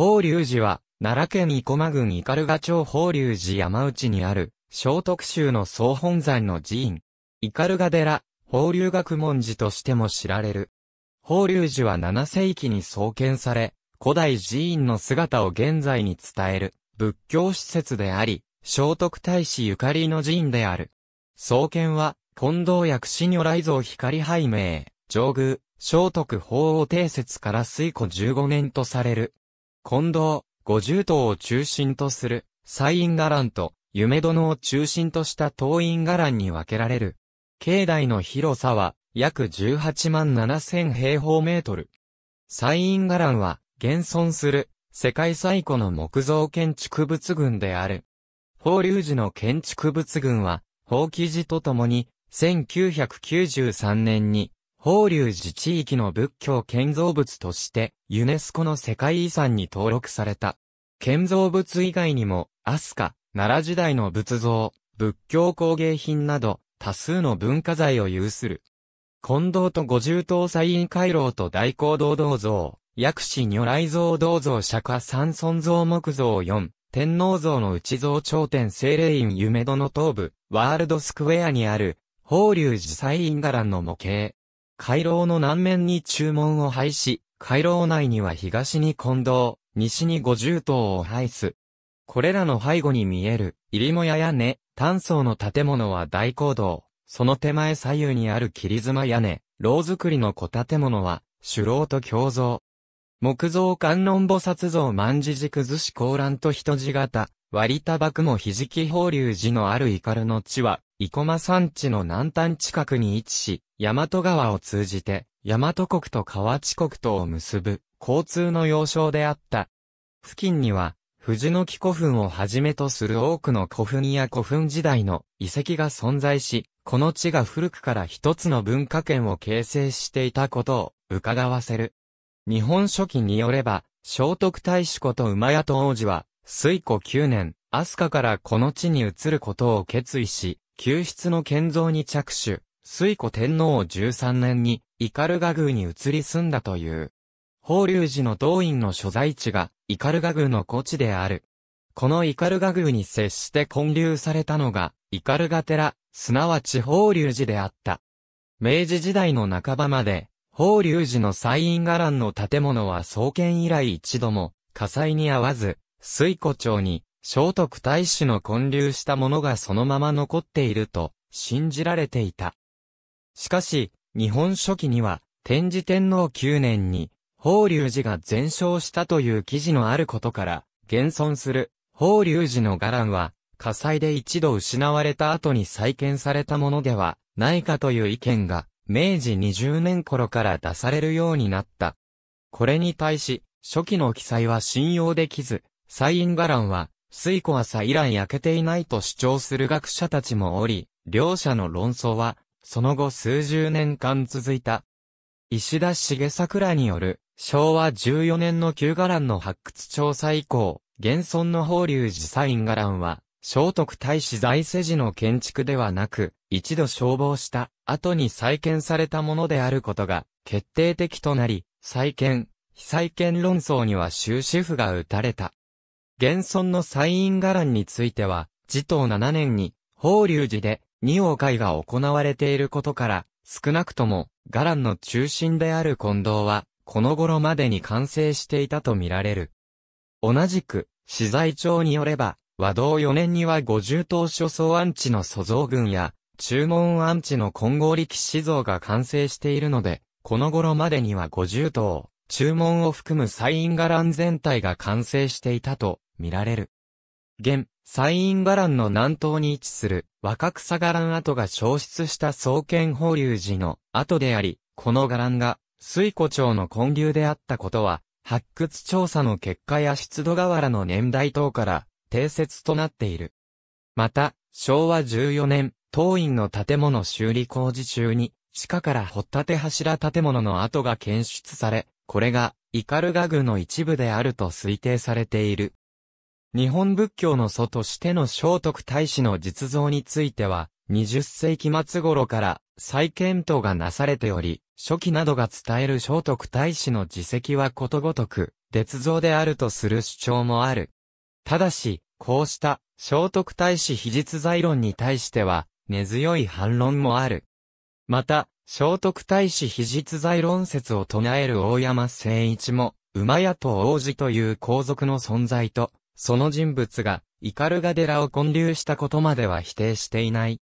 法隆寺は、奈良県生駒郡斑鳩町法隆寺山内にある、聖徳州の総本山の寺院。斑鳩寺、法隆学文寺としても知られる。法隆寺は7世紀に創建され、古代寺院の姿を現在に伝える仏教施設であり、聖徳太子ゆかりの寺院である。創建は、近藤薬師如来像光拝明、上宮、聖徳法王定説から推古15年とされる。近藤、五重塔を中心とする、西院伽藍と、夢殿を中心とした東院伽藍に分けられる。境内の広さは、約18万7000平方メートル。西院伽藍は、現存する、世界最古の木造建築物群である。法隆寺の建築物群は、法規寺とともに、1993年に、法隆寺地域の仏教建造物として、ユネスコの世界遺産に登録された。建造物以外にも、アスカ、奈良時代の仏像、仏教工芸品など、多数の文化財を有する。近藤と五重塔祭院回廊と大講堂銅像、薬師如来像銅像釈迦三尊像木像四、天皇像の内像頂点精霊院夢殿東部、ワールドスクエアにある、法隆寺祭院伽藍の模型。回廊の南面に注文を配し、回廊内には東に近藤、西に五重塔を配す。これらの背後に見える、入もや屋根、炭層の建物は大行道、その手前左右にある切妻屋根、牢造りの小建物は、主牢と共造。木造観音菩薩像万字軸寿司高覧と人字型、割りたばくもひじき放流寺のあるイカルの地は、生駒山地の南端近くに位置し、大和川を通じて、大和国と河内国とを結ぶ、交通の要衝であった。付近には、藤の木古墳をはじめとする多くの古墳や古墳時代の遺跡が存在し、この地が古くから一つの文化圏を形成していたことを伺わせる。日本書紀によれば、聖徳太子こと馬屋と王子は、水古9年、飛鳥からこの地に移ることを決意し、救室の建造に着手、水古天皇を13年に、イカルガ宮に移り住んだという。法隆寺の道院の所在地が、イカルガ宮の古地である。このイカルガ宮に接して建立されたのが、イカルガ寺、すなわち法隆寺であった。明治時代の半ばまで、法隆寺の西院伽藍の建物は創建以来一度も、火災に合わず、水古町に聖徳太子の混流したものがそのまま残っていると信じられていた。しかし、日本初期には、天智天皇9年に、法隆寺が全焼したという記事のあることから、現存する法隆寺の伽藍は、火災で一度失われた後に再建されたものではないかという意見が、明治20年頃から出されるようになった。これに対し、初期の記載は信用できず、西院伽藍は、水湖はさ以来焼けていないと主張する学者たちもおり、両者の論争は、その後数十年間続いた。石田重桜による、昭和14年の旧伽藍の発掘調査以降、現存の法隆寺サイン伽藍は、聖徳太子在世時の建築ではなく、一度消防した後に再建されたものであることが決定的となり、再建、非再建論争には終止符が打たれた。現存の西院伽藍については、自統7年に、法隆寺で、二王会が行われていることから、少なくとも、伽藍の中心である近藤は、この頃までに完成していたとみられる。同じく、資材帳によれば、和道4年には五十頭諸総安置の祖像群や、中門安置の金剛力士像が完成しているので、この頃までには五十頭、中門を含む西院伽藍全体が完成していたと見られる。現、西院伽ンの南東に位置する若草伽跡が消失した創建法隆寺の跡であり、この伽藍が水湖町の根流であったことは、発掘調査の結果や湿度河原の年代等から定説となっている。また、昭和14年、当院の建物修理工事中に、地下から掘ったて柱建物の跡が検出され、これが、イカルガ具の一部であると推定されている。日本仏教の祖としての聖徳太子の実像については、20世紀末頃から再検討がなされており、初期などが伝える聖徳太子の自責はことごとく、絶像であるとする主張もある。ただし、こうした聖徳太子非実在論に対しては、根強い反論もある。また、聖徳太子非実在論説を唱える大山誠一も、馬屋と王子という皇族の存在と、その人物が、イカルガ寺を建立したことまでは否定していない。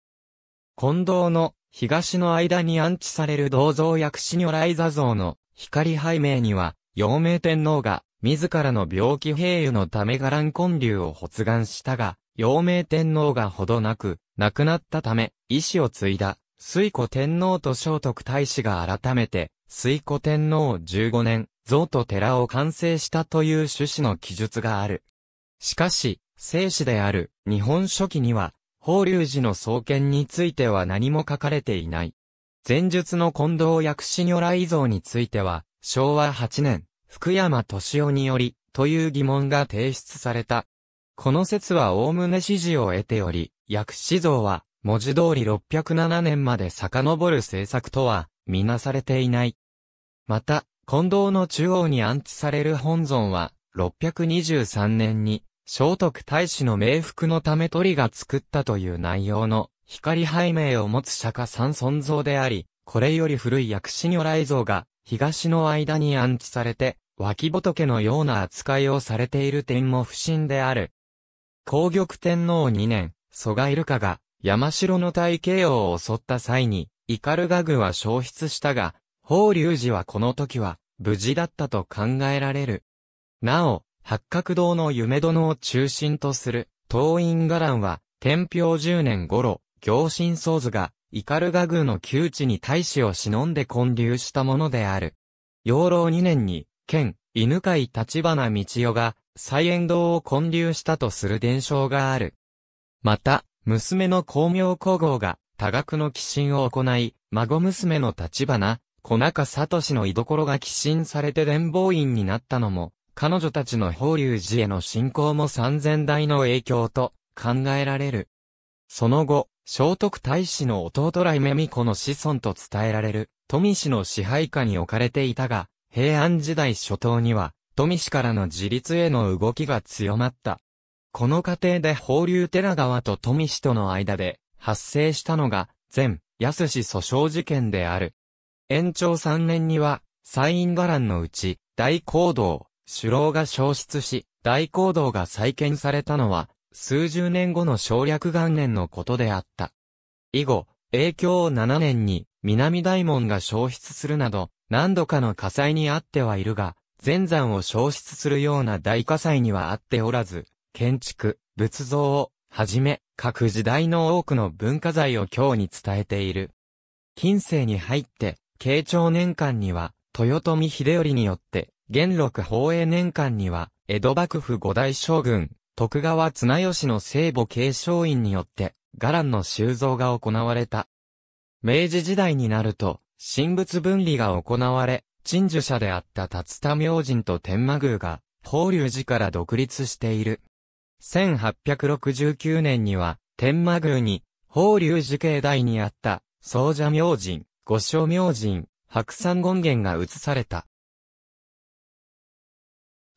近藤の東の間に安置される銅像薬師如来座像の光拝命には、陽明天皇が自らの病気併誘のためラン建立を発願したが、陽明天皇がほどなく、亡くなったため、意志を継いだ、水古天皇と聖徳太子が改めて、水古天皇15年、像と寺を完成したという趣旨の記述がある。しかし、聖史である日本書紀には、法隆寺の創建については何も書かれていない。前述の近藤薬師如来像については、昭和8年、福山敏夫により、という疑問が提出された。この説は概ね支持を得ており、薬師像は、文字通り607年まで遡る政策とは、みなされていない。また、近藤の中央に安置される本尊は、623年に、聖徳太子の冥福のため鳥が作ったという内容の光背命を持つ釈迦三尊像であり、これより古い薬師如来像が東の間に安置されて、脇仏のような扱いをされている点も不審である。皇玉天皇2年、蘇我イルカが山城の大慶王を襲った際に、イカルガ軍は消失したが、法隆寺はこの時は無事だったと考えられる。なお、八角堂の夢殿を中心とする、東院伽藍は、天平十年頃、行進僧図が、イカルガ宮の窮地に大使を忍んで建立したものである。養老二年に、県、犬飼立花道代が、再園堂を建立したとする伝承がある。また、娘の光明皇后が、多額の寄進を行い、孫娘の立花、小中里氏の居所が寄進されて伝法院になったのも、彼女たちの法隆寺への信仰も三千代の影響と考えられる。その後、聖徳太子の弟来目巫女の子孫と伝えられる、富氏の支配下に置かれていたが、平安時代初頭には、富氏からの自立への動きが強まった。この過程で法隆寺川と富氏との間で、発生したのが、前、安氏訴訟事件である。延長3年には、西院伽藍のうち、大行動、首脳が消失し、大行動が再建されたのは、数十年後の省略元年のことであった。以後、影響を7年に、南大門が消失するなど、何度かの火災にあってはいるが、前山を消失するような大火災にはあっておらず、建築、仏像を、はじめ、各時代の多くの文化財を今日に伝えている。近世に入って、慶長年間には、豊臣秀頼によって、元禄宝永年間には、江戸幕府五大将軍、徳川綱吉の聖母継承院によって、伽藍の収蔵が行われた。明治時代になると、神仏分離が行われ、陳守者であった達田明神と天満宮が、法隆寺から独立している。1869年には、天満宮に、法隆寺境内にあった、宗者明神、御所明神、白山権現が移された。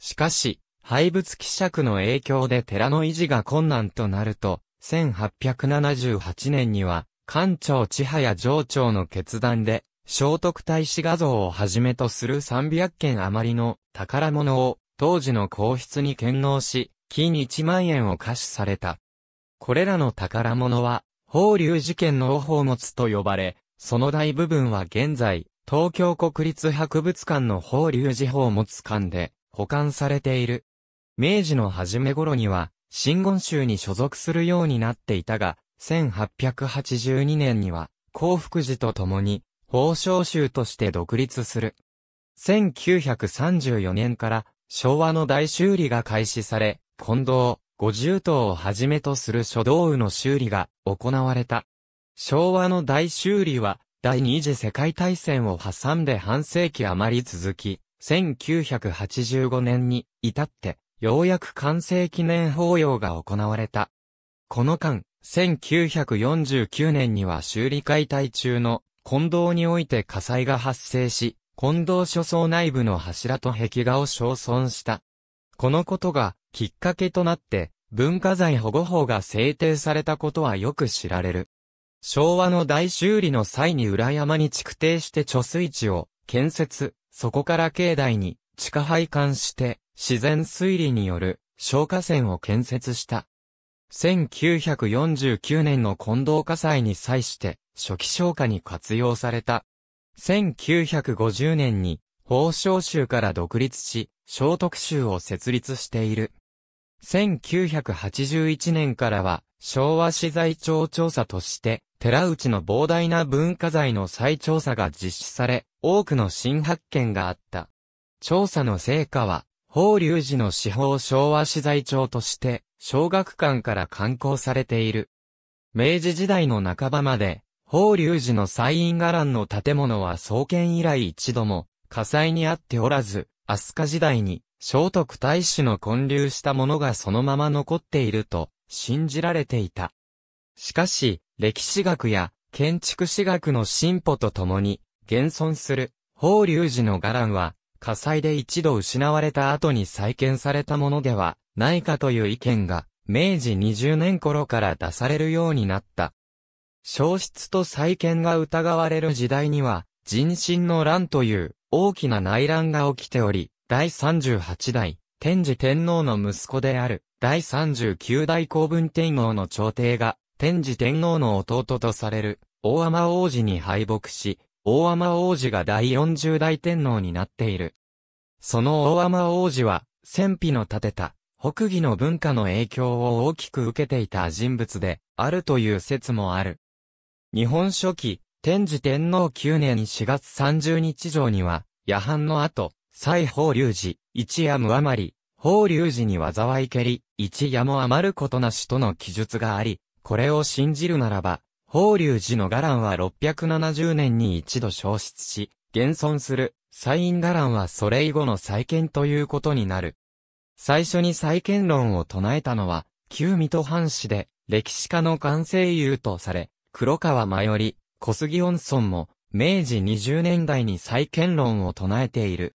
しかし、廃仏希釈の影響で寺の維持が困難となると、1878年には、官庁千早上長の決断で、聖徳太子画像をはじめとする300件余りの宝物を当時の皇室に献納し、金1万円を貸しされた。これらの宝物は、法隆事件の宝物と呼ばれ、その大部分は現在、東京国立博物館の法隆寺宝物館で保管されている。明治の初め頃には、真言宗に所属するようになっていたが、1882年には、幸福寺と共に、宝生宗として独立する。1934年から、昭和の大修理が開始され、近藤、五十頭をはじめとする書道部の修理が行われた。昭和の大修理は、第二次世界大戦を挟んで半世紀余り続き、1985年に至って、ようやく完成記念法要が行われた。この間、1949年には修理解体中の近藤において火災が発生し、近藤諸層内部の柱と壁画を焼損した。このことがきっかけとなって、文化財保護法が制定されたことはよく知られる。昭和の大修理の際に裏山に築定して貯水池を建設、そこから境内に地下配管して、自然推理による消火栓を建設した。1949年の近藤火災に際して初期消火に活用された。1950年に法省州から独立し、小徳州を設立している。1981年からは昭和資材庁調査として、寺内の膨大な文化財の再調査が実施され、多くの新発見があった。調査の成果は、法隆寺の司法昭和資材庁として、小学館から刊行されている。明治時代の半ばまで、法隆寺の西院伽藍の建物は創建以来一度も火災にあっておらず、飛鳥時代に聖徳太子の建立したものがそのまま残っていると信じられていた。しかし、歴史学や建築史学の進歩とともに、現存する、法隆寺の伽藍は、火災で一度失われた後に再建されたものではないかという意見が、明治20年頃から出されるようになった。消失と再建が疑われる時代には、人心の乱という大きな内乱が起きており、第38代、天智天皇の息子である、第39代公文天皇の朝廷が、天智天皇の弟とされる、大天王子に敗北し、大天王子が第40代天皇になっている。その大天王子は、戦費の立てた、北義の文化の影響を大きく受けていた人物で、あるという説もある。日本初期、天智天皇9年4月30日上には、夜半の後、西法隆寺、一夜無余り、法隆寺に災い蹴り、一夜も余ることなしとの記述があり、これを信じるならば、法隆寺の伽藍は670年に一度消失し、現存する、西院伽藍はそれ以後の再建ということになる。最初に再建論を唱えたのは、旧水戸藩士で、歴史家の完成優とされ、黒川真より、小杉温村も、明治20年代に再建論を唱えている。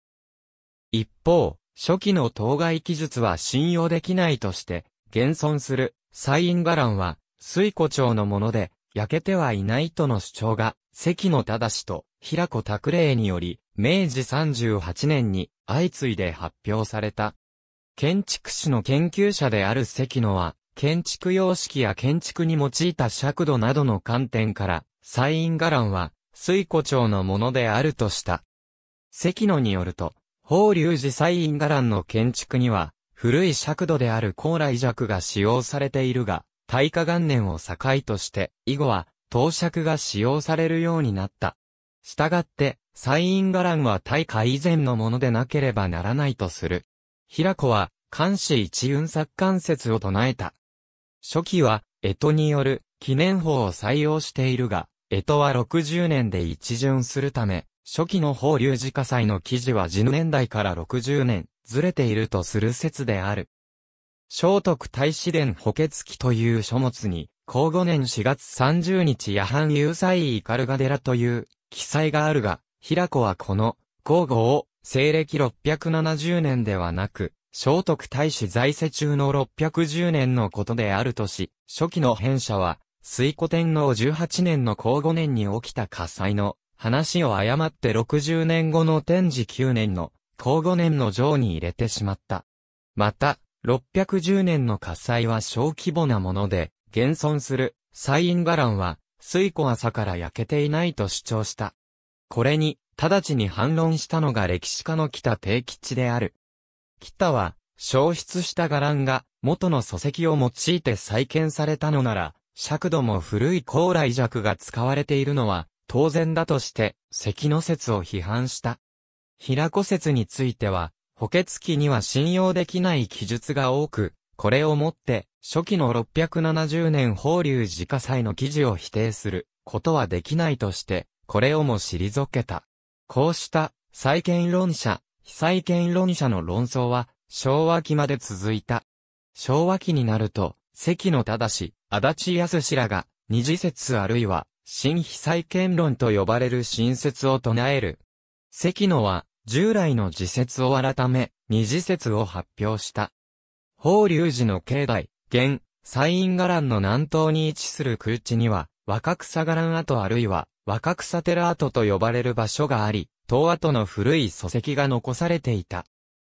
一方、初期の当該記述は信用できないとして、現存する、西院伽藍は、水古町のもので、焼けてはいないとの主張が、関野正と平子拓霊により、明治38年に相次いで発表された。建築士の研究者である関野は、建築様式や建築に用いた尺度などの観点から、西ン伽藍は、水古町のものであるとした。関野によると、法隆寺西ン伽藍の建築には、古い尺度である高麗尺が使用されているが、大化元年を境として、以後は、当尺が使用されるようになった。したがって、西院伽藍は大化以前のものでなければならないとする。平子は、漢詩一雲作関節を唱えた。初期は、江戸による記念法を採用しているが、江戸は60年で一巡するため、初期の法隆寺火災の記事は10年代から60年、ずれているとする説である。聖徳太子殿補欠記という書物に、後5年4月30日夜半有祭イカルガ寺という記載があるが、平子はこの、後5を、西暦670年ではなく、聖徳太子在世中の610年のことであるとし、初期の変者は、水古天皇18年の後5年に起きた火災の話を誤って60年後の天智9年の後5年の上に入れてしまった。また、610年の火災は小規模なもので、現存する、サインガランは、水庫朝から焼けていないと主張した。これに、直ちに反論したのが歴史家の北定吉である。北は、消失したランが元の礎石を用いて再建されたのなら、尺度も古い高麗尺が使われているのは当然だとして、石の説を批判した。平子説については、補欠期には信用できない記述が多く、これをもって、初期の670年法隆寺火災の記事を否定することはできないとして、これをも退けた。こうした、再建論者、被再建論者の論争は、昭和期まで続いた。昭和期になると、関野正、足立康らが、二次説あるいは、新被再建論と呼ばれる新説を唱える。関野は、従来の自説を改め、二次説を発表した。法隆寺の境内、現、西院伽藍の南東に位置する空地には、若草伽藍跡あるいは、若草寺跡と呼ばれる場所があり、東跡の古い礎石が残されていた。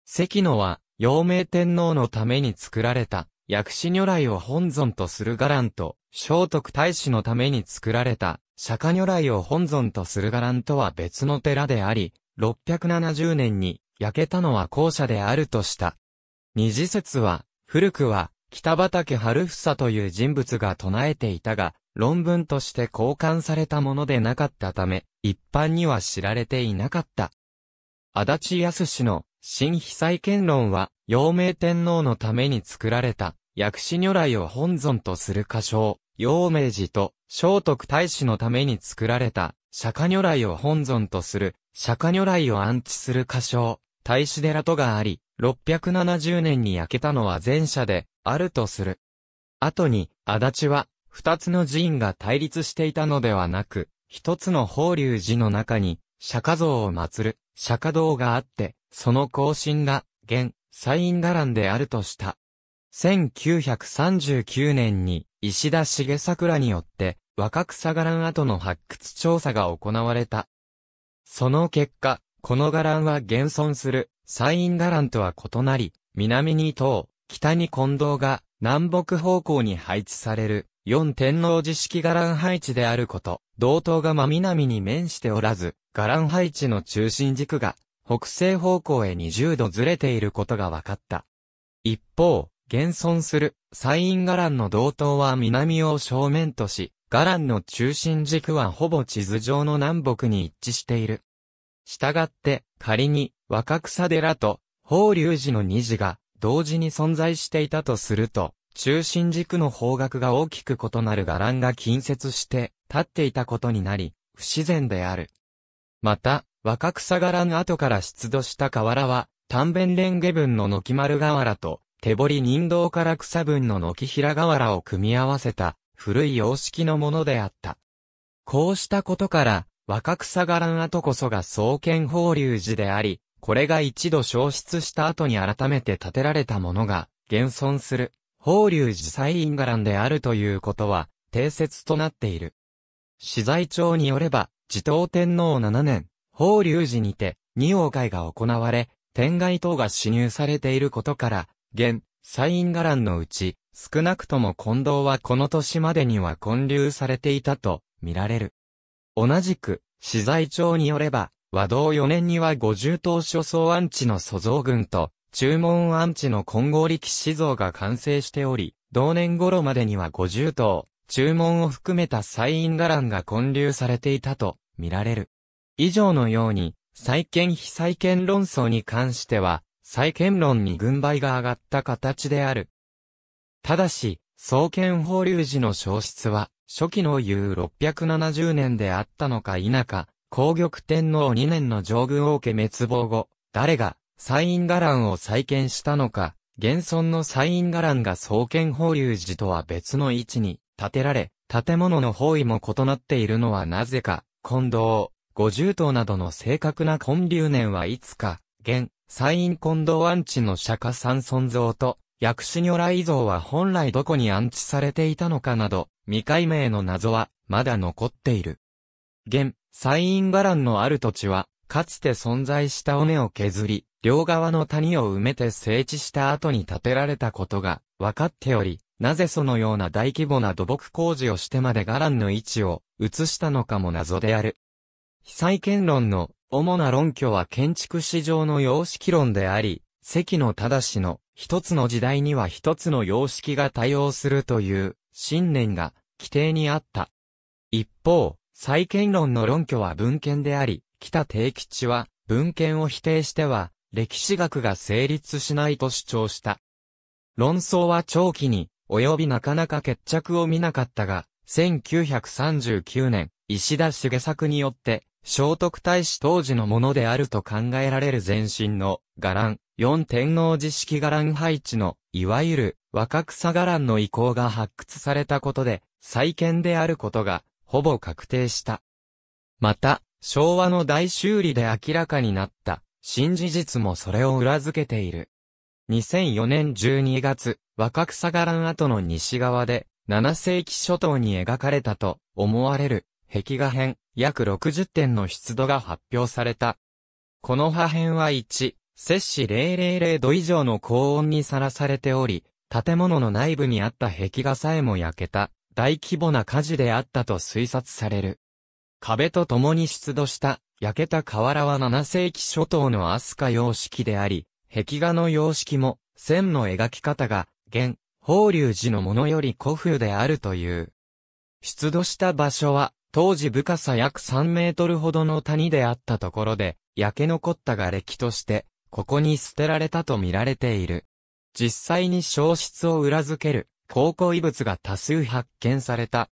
関野は、陽明天皇のために作られた、薬師如来を本尊とする伽藍と、聖徳太子のために作られた、釈迦如来を本尊とする伽藍とは別の寺であり、670年に焼けたのは校舎であるとした。二次説は、古くは、北畠春房という人物が唱えていたが、論文として交換されたものでなかったため、一般には知られていなかった。足立康氏の新被災見論は、陽明天皇のために作られた、薬師如来を本尊とする歌唱、陽明寺と聖徳太子のために作られた、釈迦如来を本尊とする、釈迦如来を安置する歌唱、大師寺とがあり、670年に焼けたのは前者で、あるとする。後に、足立は、二つの寺院が対立していたのではなく、一つの法隆寺の中に、釈迦像を祀る、釈迦堂があって、その更新が、現、西院伽藍であるとした。1939年に、石田重桜によって、若草伽藍跡の発掘調査が行われた。その結果、この伽藍は現存する、サイン伽藍とは異なり、南に東、北に近藤が、南北方向に配置される、四天王寺式伽藍配置であること、同等が真南に面しておらず、伽藍配置の中心軸が、北西方向へ20度ずれていることが分かった。一方、現存する、サイン伽藍の同等は南を正面とし、伽藍の中心軸はほぼ地図上の南北に一致している。したがって、仮に若草寺と法隆寺の二寺が同時に存在していたとすると、中心軸の方角が大きく異なる伽藍が近接して立っていたことになり、不自然である。また、若草伽藍後から出土した瓦は、丹弁蓮華分の軒丸瓦と、手彫り人道から草分の軒平瓦を組み合わせた古い様式のものであった。こうしたことから、若草伽藍跡こそが創建法隆寺であり、これが一度消失した後に改めて建てられたものが、現存する、法隆寺西院伽藍であるということは、定説となっている。資材庁によれば、持統天皇7年、法隆寺にて、二王会が行われ、天外等が支入されていることから、現、西院伽藍のうち、少なくとも近藤はこの年までには建立されていたと見られる。同じく、資材庁によれば、和道4年には50頭諸総安置の祖像群と、注文安置の金剛力士像が完成しており、同年頃までには50頭、注文を含めた祭院伽藍が建立されていたと見られる。以上のように、再建非再建論争に関しては、再建論に軍配が上がった形である。ただし、創建法隆寺の消失は、初期の有670年であったのか否か、皇玉天皇2年の上軍王家滅亡後、誰が、西院伽藍を再建したのか、現存の西院伽藍が創建法隆寺とは別の位置に建てられ、建物の方位も異なっているのはなぜか、近藤、五十頭などの正確な根流年はいつか、現、西院近藤安置の釈迦三尊像と、薬師如来像は本来どこに安置されていたのかなど、未解明の謎は、まだ残っている。現、西院伽藍のある土地は、かつて存在した尾根を削り、両側の谷を埋めて整地した後に建てられたことが分かっており、なぜそのような大規模な土木工事をしてまで伽藍の位置を移したのかも謎である。被災権論の主な論拠は建築史上の様式論であり、関の正の一つの時代には一つの様式が対応するという信念が規定にあった。一方、再建論の論拠は文献であり、北定吉は文献を否定しては歴史学が成立しないと主張した。論争は長期に及びなかなか決着を見なかったが、1939年、石田茂作によって、聖徳太子当時のものであると考えられる前身の伽藍、4天王寺式伽藍配置の、いわゆる若草伽藍の遺構が発掘されたことで、再建であることが、ほぼ確定した。また、昭和の大修理で明らかになった、新事実もそれを裏付けている。2004年12月、若草伽藍跡の西側で、7世紀初頭に描かれたと思われる壁画編、約60点の出土が発表された。この破片は1、摂氏000度以上の高温にさらされており、建物の内部にあった壁画さえも焼けた、大規模な火事であったと推察される。壁と共に出土した焼けた瓦は7世紀初頭のアスカ様式であり、壁画の様式も線の描き方が現、法隆寺のものより古風であるという。出土した場所は当時深さ約3メートルほどの谷であったところで、焼け残った瓦礫としてここに捨てられたと見られている。実際に消失を裏付ける考古遺物が多数発見された。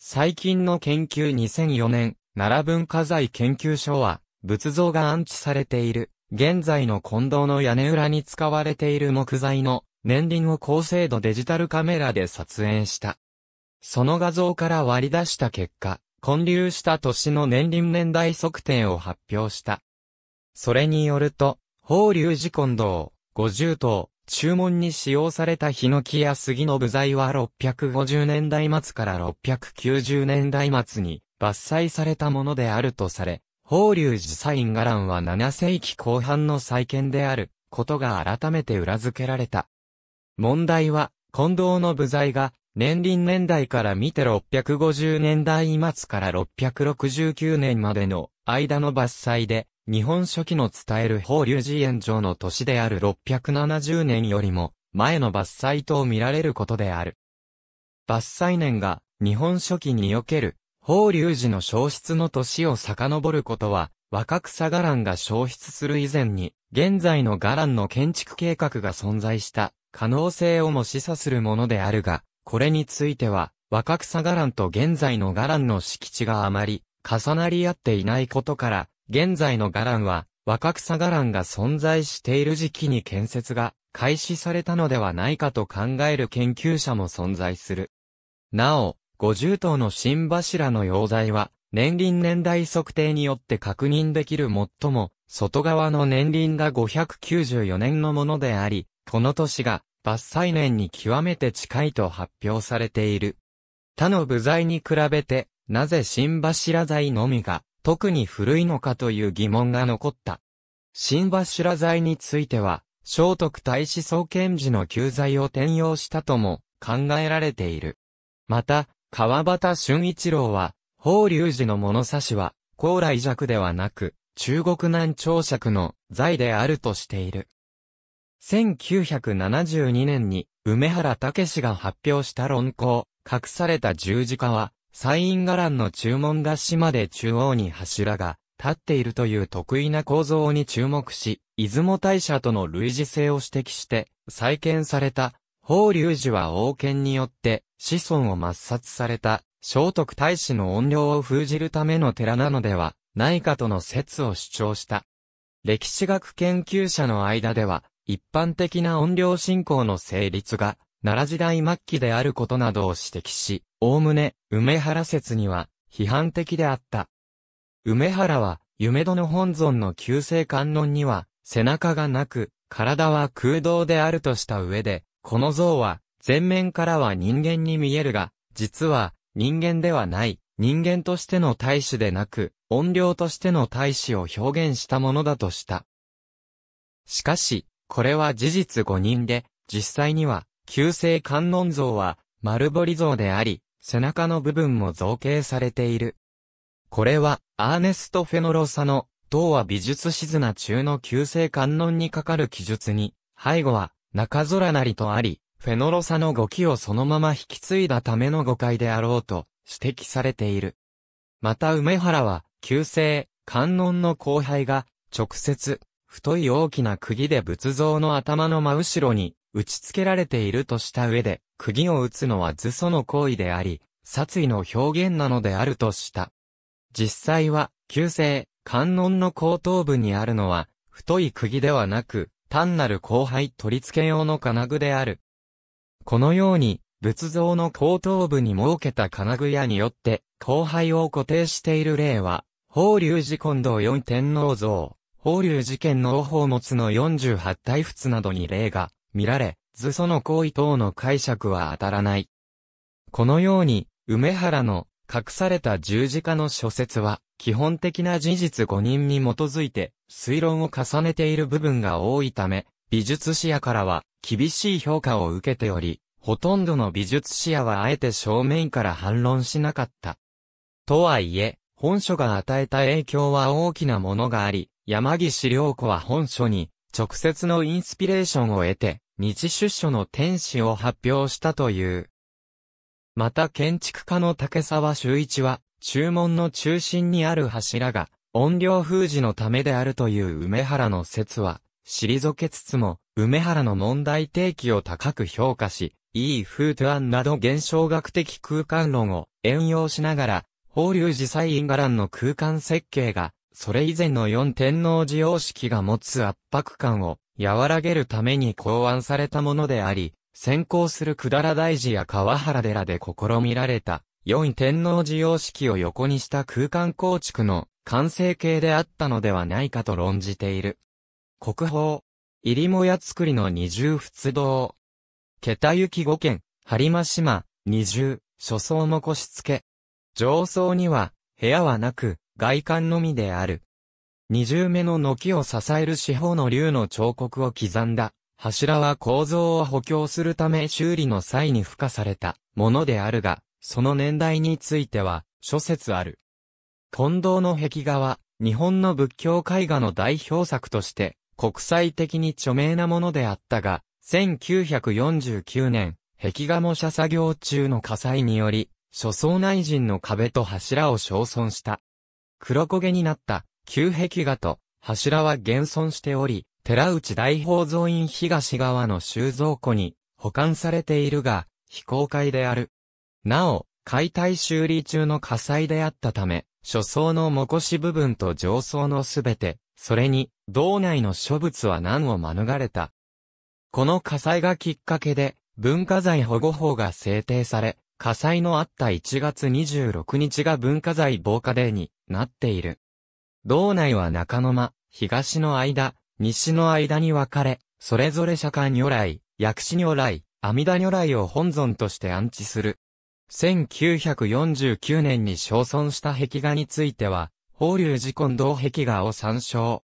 最近の研究2004年、奈良文化財研究所は、仏像が安置されている、現在の近藤の屋根裏に使われている木材の年輪を高精度デジタルカメラで撮影した。その画像から割り出した結果、混流した年の年輪年代測定を発表した。それによると、法隆寺近藤、50頭、注文に使用されたヒノキや杉の部材は650年代末から690年代末に伐採されたものであるとされ、法隆寺サイン伽藍は7世紀後半の再建であることが改めて裏付けられた。問題は、近藤の部材が年輪年代から見て650年代末から669年までの間の伐採で日本初期の伝える法隆寺炎上の年である670年よりも前の伐採と見られることである。伐採年が日本初期における法隆寺の消失の年を遡ることは若草伽藍が消失する以前に現在の伽藍の建築計画が存在した可能性をも示唆するものであるが、これについては若草伽藍と現在の伽藍の敷地があまり重なり合っていないことから現在の伽藍は、若草伽藍が存在している時期に建設が開始されたのではないかと考える研究者も存在する。なお、50頭の新柱の溶剤は、年輪年代測定によって確認できる最も、外側の年輪が594年のものであり、この年が、伐採年に極めて近いと発表されている。他の部材に比べて、なぜ新柱材のみが、特に古いのかという疑問が残った。新柱材については、聖徳太子総検時の旧材を転用したとも考えられている。また、川端俊一郎は、法隆寺の物差しは、高来弱ではなく、中国南朝尺の財であるとしている。1972年に、梅原武が発表した論考、隠された十字架は、サイン伽藍の注文出しまで中央に柱が立っているという得意な構造に注目し、出雲大社との類似性を指摘して、再建された、法隆寺は王権によって子孫を抹殺された聖徳太子の怨霊を封じるための寺なのではないかとの説を主張した。歴史学研究者の間では、一般的な怨霊信仰の成立が奈良時代末期であることなどを指摘し、おおむね、梅原説には、批判的であった。梅原は、夢殿本尊の旧世観音には、背中がなく、体は空洞であるとした上で、この像は、前面からは人間に見えるが、実は、人間ではない、人間としての大使でなく、音量としての大使を表現したものだとした。しかし、これは事実誤認で、実際には、旧制観音像は丸彫り像であり、背中の部分も造形されている。これは、アーネスト・フェノロサの、東和美術シズナ中の旧制観音にかかる記述に、背後は、中空なりとあり、フェノロサの語気をそのまま引き継いだための誤解であろうと、指摘されている。また梅原は、旧制、観音の後輩が、直接、太い大きな釘で仏像の頭の真後ろに、打ち付けられているとした上で、釘を打つのは図祖の行為であり、殺意の表現なのであるとした。実際は、旧世、観音の後頭部にあるのは、太い釘ではなく、単なる後輩取り付け用の金具である。このように、仏像の後頭部に設けた金具屋によって、後輩を固定している例は、法隆寺近道四天皇像、法隆寺県の王宝物の48体仏などに例が見られ、図その行為等の解釈は当たらない。このように、梅原の隠された十字架の諸説は、基本的な事実誤認に基づいて、推論を重ねている部分が多いため、美術視野からは厳しい評価を受けており、ほとんどの美術視野はあえて正面から反論しなかった。とはいえ、本書が与えた影響は大きなものがあり、山岸良子は本書に、直接のインスピレーションを得て、日出所の天使を発表したという。また建築家の竹沢修一は、注文の中心にある柱が、音量封じのためであるという梅原の説は、退けつつも、梅原の問題提起を高く評価し、E. フートアンなど現象学的空間論を援用しながら、法隆寺西院伽藍の空間設計がそれ以前の四天王寺様式が持つ圧迫感を和らげるために考案されたものであり、先行する下ら大寺や川原寺で試みられた四天王寺様式を横にした空間構築の完成形であったのではないかと論じている。国宝、入もや作りの二重仏堂。桁行き五軒、張間島、二重、所層も腰付け。上層には、部屋はなく、外観のみである。二重目の軒を支える四方の竜の彫刻を刻んだ。柱は構造を補強するため修理の際に付加されたものであるが、その年代については諸説ある。近藤の壁画は、日本の仏教絵画の代表作として、国際的に著名なものであったが、1949年、壁画模写作業中の火災により、諸層内陣の壁と柱を焼損した。黒焦げになった旧壁画と柱は現存しており、寺内大宝蔵院東側の収蔵庫に保管されているが、非公開である。なお、解体修理中の火災であったため、初層のもし部分と上層のすべて、それに、道内の諸物は難を免れた。この火災がきっかけで、文化財保護法が制定され、火災のあった1月26日が文化財防火デーになっている。道内は中野間、東の間、西の間に分かれ、それぞれ釈迦如来、薬師如来、阿弥陀如来を本尊として安置する。1949年に焼損した壁画については、法隆寺近藤壁画を参照。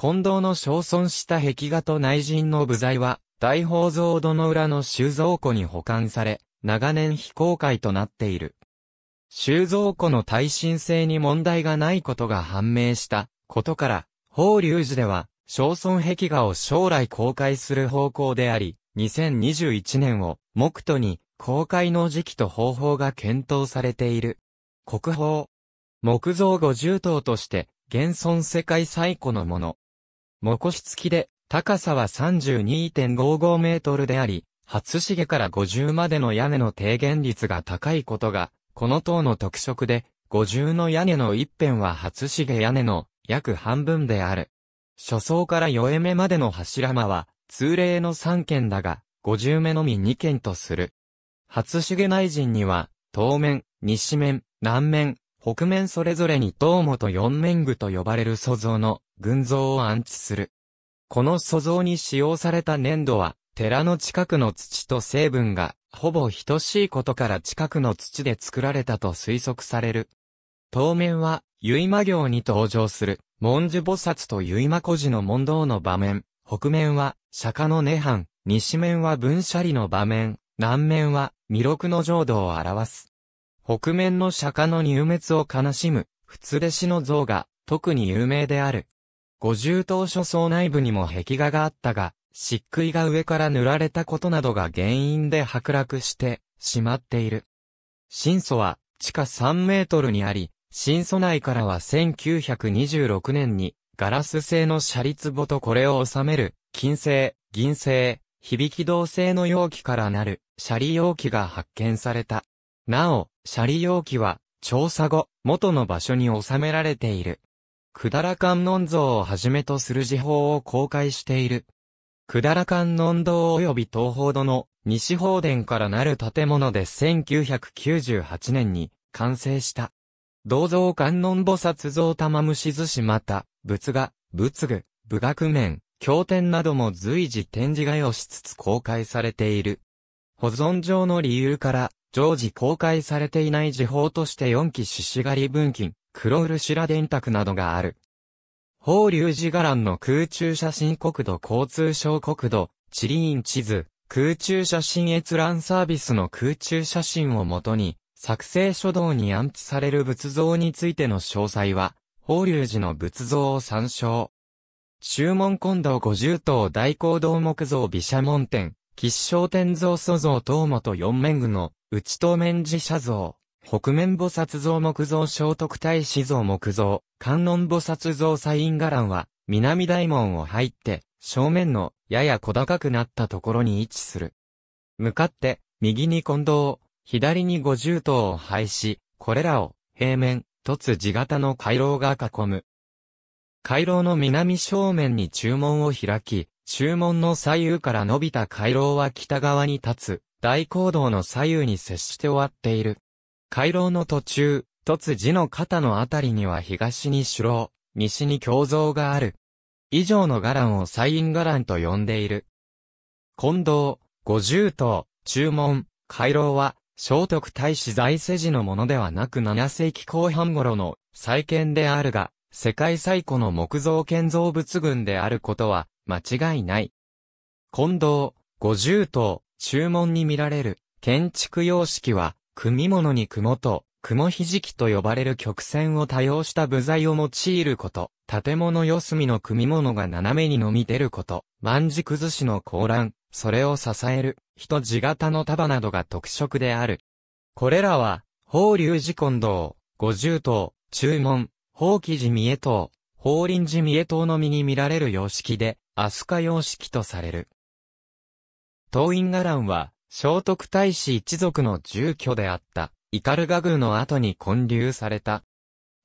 近藤の焼損した壁画と内陣の部材は、大宝蔵土の裏の収蔵庫に保管され、長年非公開となっている。収蔵庫の耐震性に問題がないことが判明したことから、法隆寺では、小村壁画を将来公開する方向であり、2021年を目途に公開の時期と方法が検討されている。国宝。木造五十棟として現存世界最古のもの。木質付きで高さは32.55メートルであり、初茂から50までの屋根の低減率が高いことがこの塔の特色で、五重の屋根の一辺は初重屋根の約半分である。初層から四重目までの柱間は、通例の三軒だが、五重目のみ二軒とする。初重内陣には、東面、西面、南面、北面それぞれに東元四面具と呼ばれる塑像の群像を安置する。この塑像に使用された粘土は、寺の近くの土と成分がほぼ等しいことから近くの土で作られたと推測される。当面は、結ま行に登場する、文殊菩薩と結ま古児の問答の場面、北面は、釈迦の涅槃、西面は文舎利の場面、南面は、弥勒の浄土を表す。北面の釈迦の入滅を悲しむ、仏弟子の像が、特に有名である。五重塔書層内部にも壁画があったが、漆喰が上から塗られたことなどが原因で剥落してしまっている。新祖は地下3メートルにあり、新祖内からは1926年にガラス製のシャリとこれを収める金製、銀製、響き銅製の容器からなるシャリ容器が発見された。なお、シャリ容器は調査後、元の場所に収められている。百済観音像をはじめとする時報を公開している。くだら観音堂及び東宝堂の西宝殿からなる建物で1998年に完成した。銅像観音菩薩像玉虫寿司また、仏画、仏具、武学面、経典なども随時展示替えをしつつ公開されている。保存上の理由から、常時公開されていない時報として4期獅子狩り文金、黒漆ら電卓などがある。法隆寺伽藍の空中写真国土交通省国土、地理院地図、空中写真閲覧サービスの空中写真をもとに、作成書道に安置される仏像についての詳細は、法隆寺の仏像を参照。注文今度五十頭大講堂木像毘沙門天、吉祥天造塑像等本四面具の内と面寺写像。北面菩薩像木造聖徳太子像木造、観音菩薩像サイン伽藍は、南大門を入って、正面の、やや小高くなったところに位置する。向かって、右に近藤、左に五十頭を配し、これらを、平面、突地型の回廊が囲む。回廊の南正面に注文を開き、注文の左右から伸びた回廊は北側に立つ、大講堂の左右に接して終わっている。回廊の途中、突寺の肩のあたりには東に首楼、西に胸像がある。以上の伽藍を西院伽藍と呼んでいる。近藤、五十頭、注文、回廊は、聖徳太子在世時のものではなく7世紀後半頃の再建であるが、世界最古の木造建造物群であることは間違いない。近藤、五十頭、注文に見られる建築様式は、組物に雲と、雲ひじきと呼ばれる曲線を多用した部材を用いること、建物四隅の組物が斜めにのみ出ること、万事崩しの高欄、それを支える、人字型の束などが特色である。これらは、法隆寺近道、五十塔、中門、法記寺三重塔、法輪寺三重塔のみに見られる様式で、飛鳥様式とされる。党員伽藍は、聖徳太子一族の住居であった、イカルガ宮の後に建立された。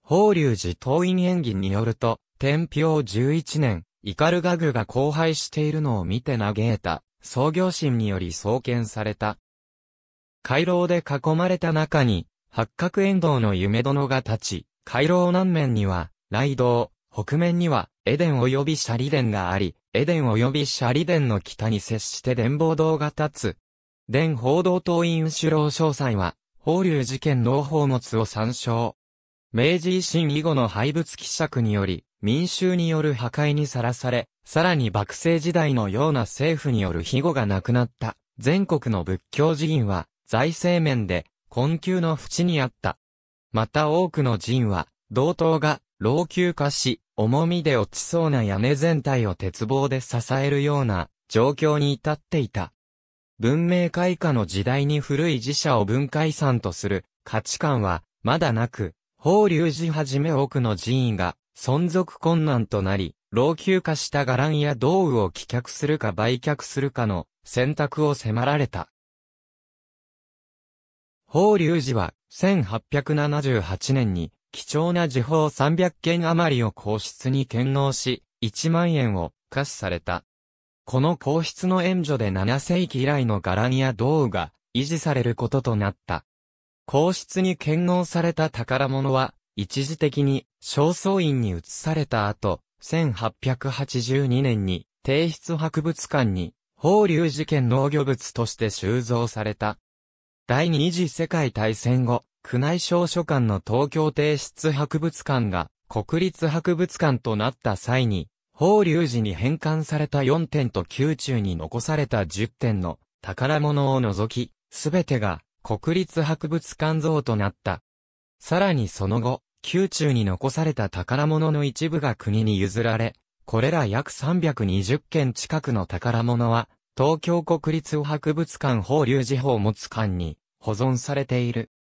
法隆寺東院演技によると、天平11年、イカルガ宮が荒廃しているのを見て嘆いた、創業神により創建された。回廊で囲まれた中に、八角遠道の夢殿が立ち、回廊南面には、雷道、北面には、エデン及びシャリデンがあり、エデン及びシャリデンの北に接して伝望堂が立つ、伝報道党員首郎詳細は、法流事件農宝物を参照。明治維新以後の廃物希釈により、民衆による破壊にさらされ、さらに幕政時代のような政府による庇護がなくなった、全国の仏教寺院は、財政面で、困窮の淵にあった。また多くの寺院は、同等が、老朽化し、重みで落ちそうな屋根全体を鉄棒で支えるような、状況に至っていた。文明開化の時代に古い寺社を文化遺産とする価値観は、まだなく、法隆寺はじめ多くの寺院が存続困難となり、老朽化した伽藍や道具を棄却するか売却するかの選択を迫られた。法隆寺は1878年に貴重な寺報300件余りを皇室に献納し、1万円を貸しされた。この皇室の援助で7世紀以来の伽藍や具が維持されることとなった。皇室に献納された宝物は、一時的に正倉院に移された後、1882年に帝室博物館に法隆事件農業物として収蔵された。第二次世界大戦後、宮内省書館の東京帝室博物館が国立博物館となった際に、法隆寺に返還された4点と宮中に残された10点の宝物を除き、すべてが国立博物館像となった。さらにその後、宮中に残された宝物の一部が国に譲られ、これら約320件近くの宝物は、東京国立博物館法隆寺宝物館に保存されている。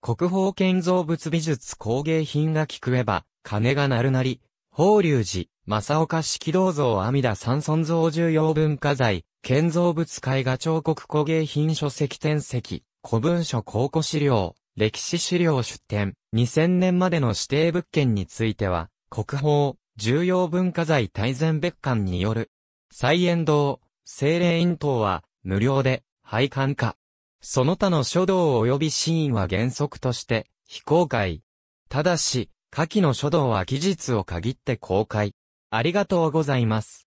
国宝建造物美術工芸品が聞くえば、金が鳴るなり、法隆寺、正岡式銅像阿弥陀三尊像重要文化財、建造物絵画彫刻工芸品書籍転籍、古文書考古資料、歴史資料出展、2000年までの指定物件については、国宝、重要文化財大全別館による、再演堂、精霊院等は、無料で、配管化。その他の書道及びシーンは原則として、非公開。ただし、下記の書道は期日を限って公開。ありがとうございます。